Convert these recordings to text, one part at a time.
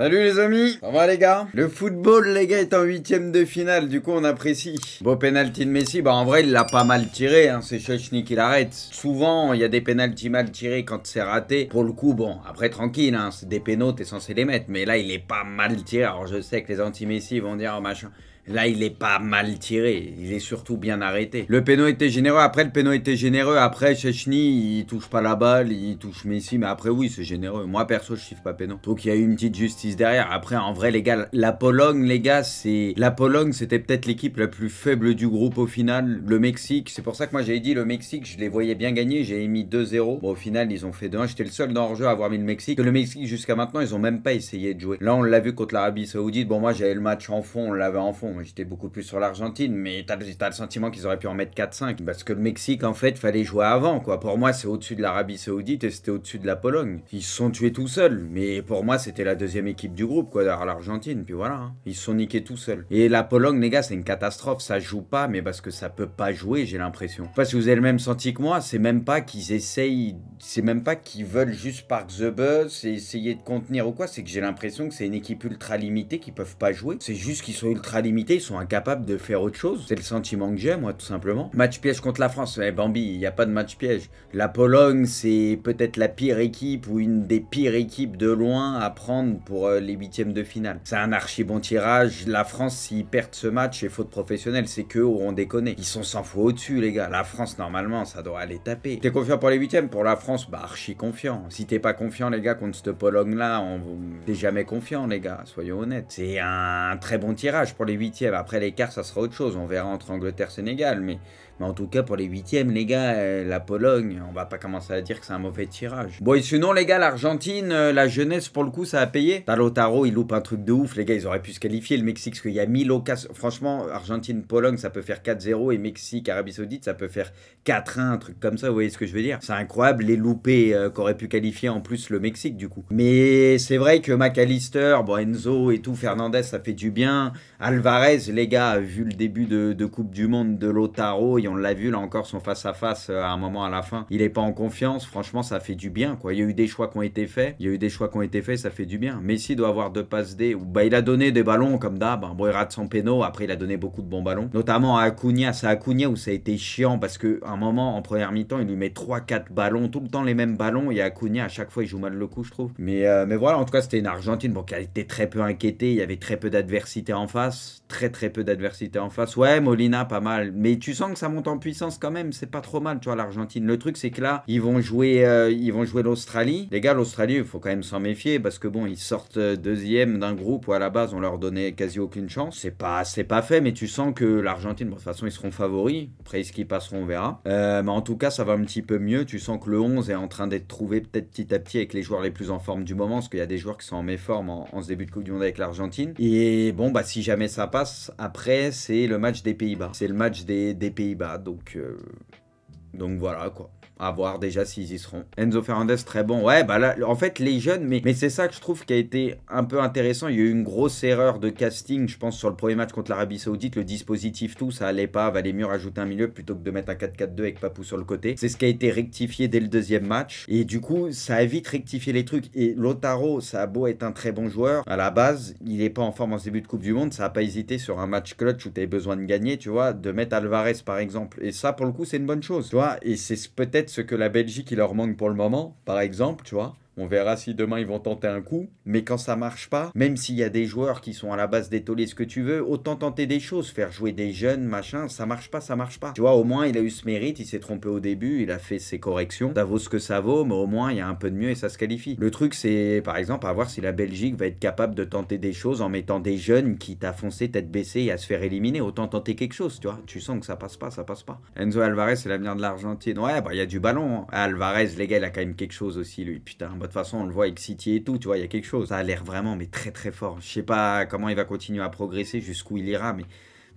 Salut les amis, ça va les gars Le football les gars est en huitième de finale, du coup on apprécie. Beau penalty de Messi, bah en vrai il l'a pas mal tiré, hein. c'est Chachni qui l'arrête. Souvent il y a des pénaltys mal tirés quand c'est raté. Pour le coup bon, après tranquille, hein. c'est des pénaux t'es censé les mettre, mais là il est pas mal tiré. Alors je sais que les anti-Messi vont dire oh, machin... Là, il est pas mal tiré. Il est surtout bien arrêté. Le péno était généreux. Après, le péno était généreux. Après, Chechny, il touche pas la balle, il touche Messi. Mais après, oui, c'est généreux. Moi, perso, je chiffre pas péno. Donc, il y a eu une petite justice derrière. Après, en vrai, les gars, la Pologne, les gars, c'est. La Pologne, c'était peut-être l'équipe la plus faible du groupe au final. Le Mexique, c'est pour ça que moi, j'avais dit le Mexique, je les voyais bien gagner. J'ai mis 2-0. Bon, au final, ils ont fait 2-1. J'étais le seul dans le jeu à avoir mis le Mexique. Que le Mexique, jusqu'à maintenant, ils ont même pas essayé de jouer. Là, on l'a vu contre l'Arabie Saoudite. Bon, moi, j'avais le match en fond, on l'avait en fond. J'étais beaucoup plus sur l'Argentine, mais t'as le sentiment qu'ils auraient pu en mettre 4-5. Parce que le Mexique, en fait, fallait jouer avant, quoi. Pour moi, c'est au-dessus de l'Arabie Saoudite et c'était au-dessus de la Pologne. Ils se sont tués tout seuls, mais pour moi, c'était la deuxième équipe du groupe, quoi, derrière l'Argentine, puis voilà. Hein. Ils se sont niqués tout seuls. Et la Pologne, les gars, c'est une catastrophe, ça joue pas, mais parce que ça peut pas jouer, j'ai l'impression. Je sais pas si vous avez le même senti que moi, c'est même pas qu'ils essayent, c'est même pas qu'ils veulent juste par the Buzz, et essayer de contenir ou quoi, c'est que j'ai l'impression que c'est une équipe ultra limitée qui peuvent pas jouer. C'est juste qu'ils sont ultra limités ils sont incapables de faire autre chose. C'est le sentiment que j'ai, moi, tout simplement. Match piège contre la France. Eh, Bambi, il n'y a pas de match piège. La Pologne, c'est peut-être la pire équipe ou une des pires équipes de loin à prendre pour euh, les huitièmes de finale. C'est un archi bon tirage. La France, s'ils perdent ce match, c'est faute professionnelle. C'est qu'eux auront déconné. Ils sont 100 fois au-dessus, les gars. La France, normalement, ça doit aller taper. T'es confiant pour les huitièmes Pour la France, bah, archi confiant. Si t'es pas confiant, les gars, contre cette Pologne-là, on... t'es jamais confiant, les gars. Soyons honnêtes. C'est un très bon tirage pour les huitièmes après l'écart, ça sera autre chose. On verra entre Angleterre-Sénégal. Mais mais en tout cas, pour les huitièmes, les gars, euh, la Pologne, on va pas commencer à dire que c'est un mauvais tirage. Bon, et sinon, les gars, l'Argentine, euh, la jeunesse, pour le coup, ça a payé. L'Otaro, il loupe un truc de ouf. Les gars, ils auraient pu se qualifier. Le Mexique, parce qu'il y a 1000 occasions. Franchement, Argentine-Pologne, ça peut faire 4-0. Et Mexique-Arabie Saoudite, ça peut faire 4-1, un truc comme ça. Vous voyez ce que je veux dire C'est incroyable les loupés euh, qu'aurait pu qualifier en plus le Mexique, du coup. Mais c'est vrai que McAllister, bon, Enzo et tout, Fernandez, ça fait du bien. Alvarez, les gars, vu le début de, Coupe du Monde de Lotaro, on l'a vu là encore son face à face à un moment à la fin. Il est pas en confiance, franchement ça fait du bien quoi. Il y a eu des choix qui ont été faits, il y a eu des choix qui ont été faits, ça fait du bien. Messi doit avoir deux passes D bah il a donné des ballons comme d'hab, hein. il rate son péno, après il a donné beaucoup de bons ballons, notamment à Acuna, c'est Acuna où ça a été chiant parce que un moment en première mi-temps, il lui met 3 4 ballons, tout le temps les mêmes ballons et à Acuna à chaque fois il joue mal le coup, je trouve. Mais euh, mais voilà, en tout cas, c'était une Argentine bon, qui a très peu inquiétée, il y avait très peu d'adversité en face, très très peu d'adversité en face. Ouais, Molina pas mal, mais tu sens que ça en puissance quand même, c'est pas trop mal, tu vois, l'Argentine. Le truc, c'est que là, ils vont jouer, euh, ils vont jouer l'Australie. Les gars, l'Australie, il faut quand même s'en méfier parce que bon, ils sortent euh, deuxième d'un groupe où à la base on leur donnait quasi aucune chance. C'est pas, c'est pas fait, mais tu sens que l'Argentine, de toute façon, ils seront favoris. Après, ce qu'ils passeront, on verra. Euh, mais en tout cas, ça va un petit peu mieux. Tu sens que le 11 est en train d'être trouvé peut-être petit à petit avec les joueurs les plus en forme du moment, parce qu'il y a des joueurs qui sont en méforme en, en ce début de Coupe du Monde avec l'Argentine. Et bon, bah si jamais ça passe, après, c'est le match des Pays-Bas. C'est le match des Pays-Bas donc, euh, donc voilà quoi. À voir déjà s'ils y seront. Enzo Fernandez, très bon. Ouais, bah là, en fait, les jeunes, mais, mais c'est ça que je trouve qui a été un peu intéressant. Il y a eu une grosse erreur de casting, je pense, sur le premier match contre l'Arabie Saoudite. Le dispositif, tout, ça allait pas. Valait mieux rajouter un milieu plutôt que de mettre un 4-4-2 avec Papou sur le côté. C'est ce qui a été rectifié dès le deuxième match. Et du coup, ça a vite rectifié les trucs. Et Lotaro, ça a beau être un très bon joueur. À la base, il est pas en forme en ce début de Coupe du Monde. Ça a pas hésité sur un match clutch où tu avais besoin de gagner, tu vois, de mettre Alvarez par exemple. Et ça, pour le coup, c'est une bonne chose, tu vois. Et c'est peut-être ce que la Belgique, il leur manque pour le moment, par exemple, tu vois. On verra si demain ils vont tenter un coup. Mais quand ça marche pas, même s'il y a des joueurs qui sont à la base d'étoler ce que tu veux, autant tenter des choses, faire jouer des jeunes, machin, ça marche pas, ça marche pas. Tu vois, au moins il a eu ce mérite, il s'est trompé au début, il a fait ses corrections. Ça vaut ce que ça vaut, mais au moins il y a un peu de mieux et ça se qualifie. Le truc c'est par exemple à voir si la Belgique va être capable de tenter des choses en mettant des jeunes qui t'a foncé tête baissée et à se faire éliminer. Autant tenter quelque chose, tu vois. Tu sens que ça passe pas, ça passe pas. Enzo Alvarez, c'est l'avenir de l'Argentine. Ouais, bah il y a du ballon. Hein. Alvarez, les gars, il a quand même quelque chose aussi, lui. Putain, toute façon, on le voit avec City et tout, tu vois, il y a quelque chose. Ça a l'air vraiment, mais très très fort. Je sais pas comment il va continuer à progresser, jusqu'où il ira, mais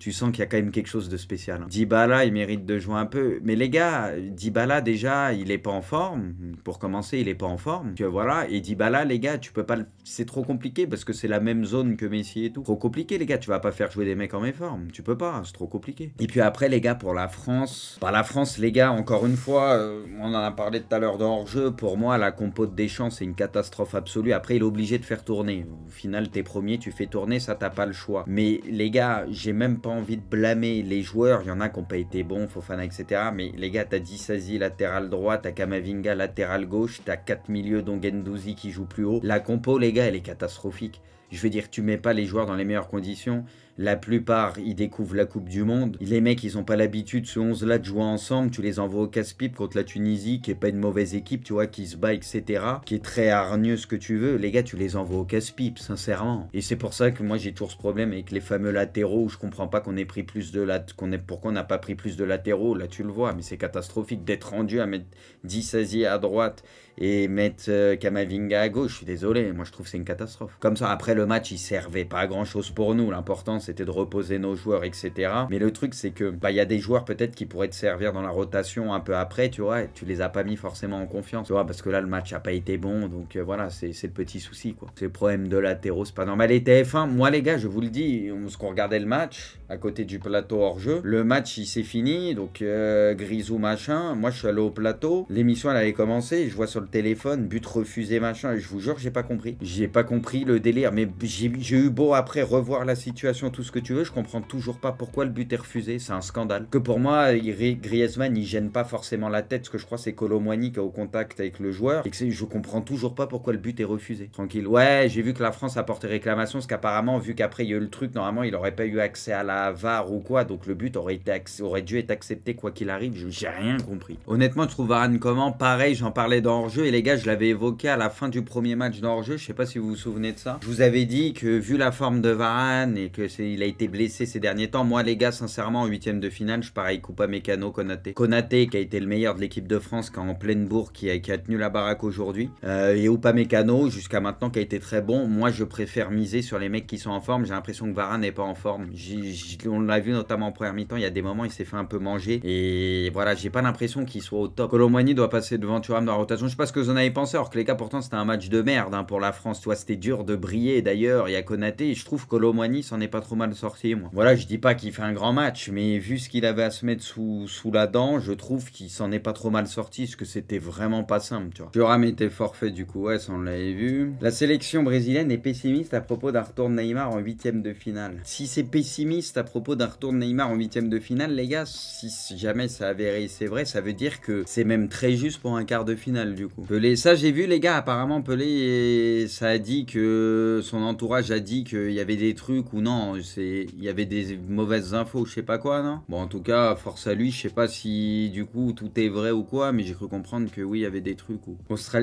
tu sens qu'il y a quand même quelque chose de spécial. Hein. Dybala, il mérite de jouer un peu. Mais les gars, Dybala, déjà, il est pas en forme. Pour commencer, il est pas en forme. voilà. Et Dybala, les gars, tu peux pas. C'est trop compliqué parce que c'est la même zone que Messi et tout. Trop compliqué, les gars. Tu vas pas faire jouer des mecs en formes. Tu peux pas. C'est trop compliqué. Et puis après, les gars, pour la France. Pas bah, la France, les gars, encore une fois, euh, on en a parlé tout à l'heure dans hors-jeu. Pour moi, la compote des champs, c'est une catastrophe absolue. Après, il est obligé de faire tourner. Au final, t'es premier, tu fais tourner, ça t'as pas le choix. Mais les gars, j'ai même pas envie de blâmer les joueurs. Il y en a qui n'ont pas été bons, Fofana, etc. Mais les gars, t'as Dissasi latéral droit, t'as Kamavinga latéral gauche, t'as 4 milieux, dont Gendouzi qui joue plus haut. La compo, les gars, elle est catastrophique. Je veux dire, tu mets pas les joueurs dans les meilleures conditions. La plupart, ils découvrent la Coupe du Monde. Les mecs, ils n'ont pas l'habitude, ce 11-là, de jouer ensemble. Tu les envoies au casse-pipe contre la Tunisie, qui est pas une mauvaise équipe, tu vois, qui se bat, etc. Qui est très hargneux, ce que tu veux. Les gars, tu les envoies au casse-pipe, sincèrement. Et c'est pour ça que moi, j'ai toujours ce problème avec les fameux latéraux où je comprends pas qu'on ait pris plus de lat... qu'on ait... Pourquoi on n'a pas pris plus de latéraux Là, tu le vois, mais c'est catastrophique d'être rendu à mettre 10 à droite et mettre euh, Kamavinga à gauche. Je suis désolé, moi, je trouve que c'est une catastrophe. Comme ça, après le match, il servait pas à grand-chose pour nous. L'important, c'est c'était de reposer nos joueurs, etc. Mais le truc, c'est que bah il y a des joueurs peut-être qui pourraient te servir dans la rotation un peu après, tu vois, tu les as pas mis forcément en confiance, tu vois, parce que là le match a pas été bon, donc euh, voilà, c'est le petit souci quoi. C'est le problème de latéraux, c'est pas normal. Et TF1, moi les gars, je vous le dis, on se regardait le match à côté du plateau hors jeu, le match il s'est fini, donc euh, grisou machin, moi je suis allé au plateau, l'émission elle avait commencé. je vois sur le téléphone but refusé machin, et je vous jure j'ai pas compris, j'ai pas compris le délire, mais j'ai eu beau après revoir la situation tout ce que tu veux, je comprends toujours pas pourquoi le but est refusé. C'est un scandale. Que pour moi, Griezmann, il gêne pas forcément la tête. Ce que je crois, c'est Colomwani qui est au contact avec le joueur. je comprends toujours pas pourquoi le but est refusé. Tranquille. Ouais, j'ai vu que la France a porté réclamation, parce qu'apparemment, vu qu'après il y a eu le truc, normalement, il aurait pas eu accès à la VAR ou quoi. Donc le but aurait, été aurait dû être accepté quoi qu'il arrive. J'ai rien compris. Honnêtement, je trouve Varane comment Pareil, j'en parlais dans hors-jeu. Et les gars, je l'avais évoqué à la fin du premier match dans hors jeu Je sais pas si vous vous souvenez de ça. Je vous avais dit que vu la forme de Varane et que c'est il a été blessé ces derniers temps. Moi, les gars, sincèrement, en huitième de finale, je pareil Coupa Mécano, Konaté. Konaté, qui a été le meilleur de l'équipe de France, quand en pleine bourre, qui a, tenu la baraque aujourd'hui. Euh, et Oupa Mécano, jusqu'à maintenant, qui a été très bon. Moi, je préfère miser sur les mecs qui sont en forme. J'ai l'impression que Varane n'est pas en forme. on l'a vu notamment en première mi-temps, il y a des moments, il s'est fait un peu manger. Et voilà, j'ai pas l'impression qu'il soit au top. Colomboigny doit passer devant Thuram dans la rotation. Je sais pas ce que vous en avez pensé, alors que les gars, pourtant, c'était un match de merde hein, pour la France. Toi, c'était dur de briller. D'ailleurs, il y a Konaté. je trouve que s'en est pas trop mal sorti, moi. Voilà, je dis pas qu'il fait un grand match, mais vu ce qu'il avait à se mettre sous, la dent, je trouve qu'il s'en est pas trop mal sorti, parce que c'était vraiment pas simple, tu vois. Thuram était forfait, du coup, ouais, ça on l'avait vu. La sélection brésilienne est pessimiste à propos d'un retour de Neymar en huitième de finale. Si c'est pessimiste à propos d'un retour de Neymar en huitième de finale, les gars, si jamais ça avéré c'est vrai, ça veut dire que c'est même très juste pour un quart de finale, du coup. Pelé, ça j'ai vu, les gars, apparemment Pelé, ça a dit que son entourage a dit qu'il y avait des trucs ou non, il y avait des mauvaises infos, je sais pas quoi, non Bon, en tout cas, force à lui, je sais pas si du coup tout est vrai ou quoi, mais j'ai cru comprendre que oui, il y avait des trucs. ou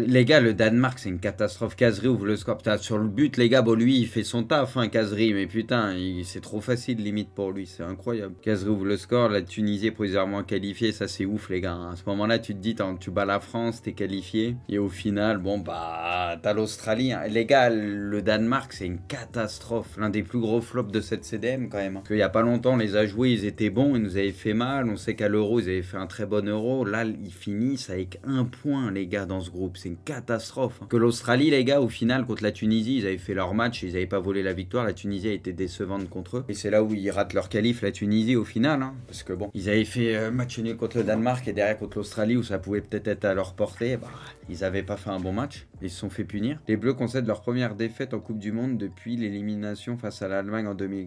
Les gars, le Danemark, c'est une catastrophe. Kazri ouvre le score. Putain, sur le but, les gars, bon, lui, il fait son taf, hein, Kazri, mais putain, c'est trop facile limite pour lui, c'est incroyable. Kazri ouvre le score, la Tunisie est provisoirement qualifiée, ça c'est ouf, les gars. À ce moment-là, tu te dis, tu bats la France, t'es qualifié, et au final, bon, bah, t'as l'Australie. Hein. Les gars, le Danemark, c'est une catastrophe, l'un des plus gros flops de cette CDM quand même. Hein. Qu'il n'y a pas longtemps, les a joués, ils étaient bons, ils nous avaient fait mal. On sait qu'à l'euro, ils avaient fait un très bon euro. Là, ils finissent avec un point, les gars, dans ce groupe. C'est une catastrophe. Hein. Que l'Australie, les gars, au final, contre la Tunisie, ils avaient fait leur match, ils n'avaient pas volé la victoire. La Tunisie a été décevante contre eux. Et c'est là où ils ratent leur qualif, la Tunisie, au final. Hein. Parce que bon, ils avaient fait euh, match nul contre le Danemark et derrière contre l'Australie, où ça pouvait peut-être être à leur portée. Bah, ils n'avaient pas fait un bon match. Ils se sont fait punir. Les Bleus concèdent leur première défaite en Coupe du Monde depuis l'élimination face à l'Allemagne en 2000.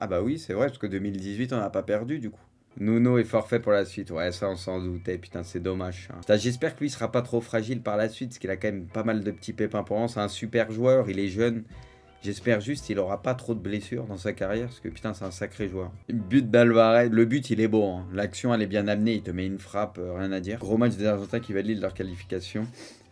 Ah bah oui, c'est vrai, parce que 2018, on n'a pas perdu du coup. Nuno est forfait pour la suite. Ouais, ça on s'en doutait. Putain, c'est dommage. Hein. J'espère que lui sera pas trop fragile par la suite, parce qu'il a quand même pas mal de petits pépins pour C'est un super joueur, il est jeune. J'espère juste qu'il aura pas trop de blessures dans sa carrière, parce que putain, c'est un sacré joueur. But d'Alvarez, le but il est beau. Hein. L'action elle est bien amenée, il te met une frappe, euh, rien à dire. Gros match des Argentins qui valide leur qualification,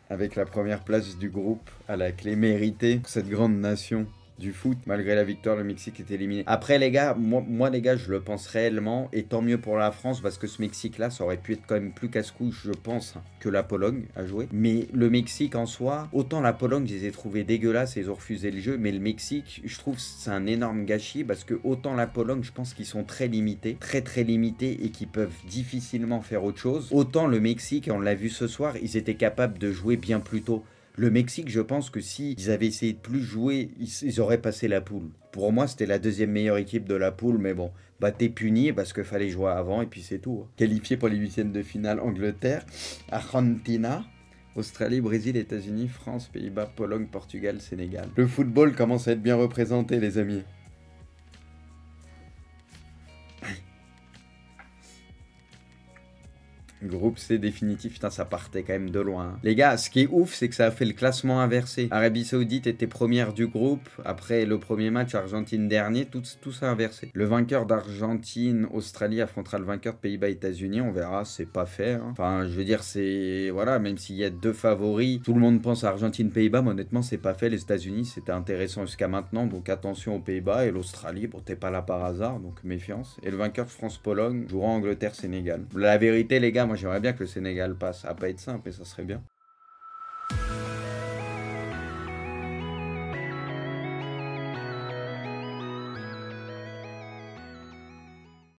avec la première place du groupe à la clé méritée. Cette grande nation du foot. Malgré la victoire, le Mexique est éliminé. Après, les gars, moi, les gars, je le pense réellement. Et tant mieux pour la France, parce que ce Mexique-là, ça aurait pu être quand même plus casse-couche, je pense, que la Pologne a joué. Mais le Mexique en soi, autant la Pologne, je les ai trouvés dégueulasses et ils ont refusé le jeu. Mais le Mexique, je trouve, c'est un énorme gâchis, parce que autant la Pologne, je pense qu'ils sont très limités, très très limités et qui peuvent difficilement faire autre chose. Autant le Mexique, on l'a vu ce soir, ils étaient capables de jouer bien plus tôt. Le Mexique, je pense que s'ils avaient essayé de plus jouer, ils, auraient passé la poule. Pour moi, c'était la deuxième meilleure équipe de la poule, mais bon, bah t'es puni parce qu'il fallait jouer avant et puis c'est tout. Hein. Qualifié pour les huitièmes de finale, Angleterre, Argentina, Australie, Brésil, États-Unis, France, Pays-Bas, Pologne, Portugal, Sénégal. Le football commence à être bien représenté, les amis. Groupe C définitif, putain, ça partait quand même de loin. Les gars, ce qui est ouf, c'est que ça a fait le classement inversé. Arabie Saoudite était première du groupe. Après le premier match, Argentine dernier, tout, tout ça inversé. Le vainqueur d'Argentine, Australie affrontera le vainqueur de Pays-Bas, États-Unis. On verra, c'est pas fait. Hein. Enfin, je veux dire, c'est. Voilà, même s'il y a deux favoris, tout le monde pense à Argentine, Pays-Bas, mais honnêtement, c'est pas fait. Les États-Unis, c'était intéressant jusqu'à maintenant, donc attention aux Pays-Bas. Et l'Australie, bon, t'es pas là par hasard, donc méfiance. Et le vainqueur France-Pologne jouera Angleterre-Sénégal. La vérité, les gars, moi j'aimerais bien que le Sénégal passe. à pas être simple, mais ça serait bien.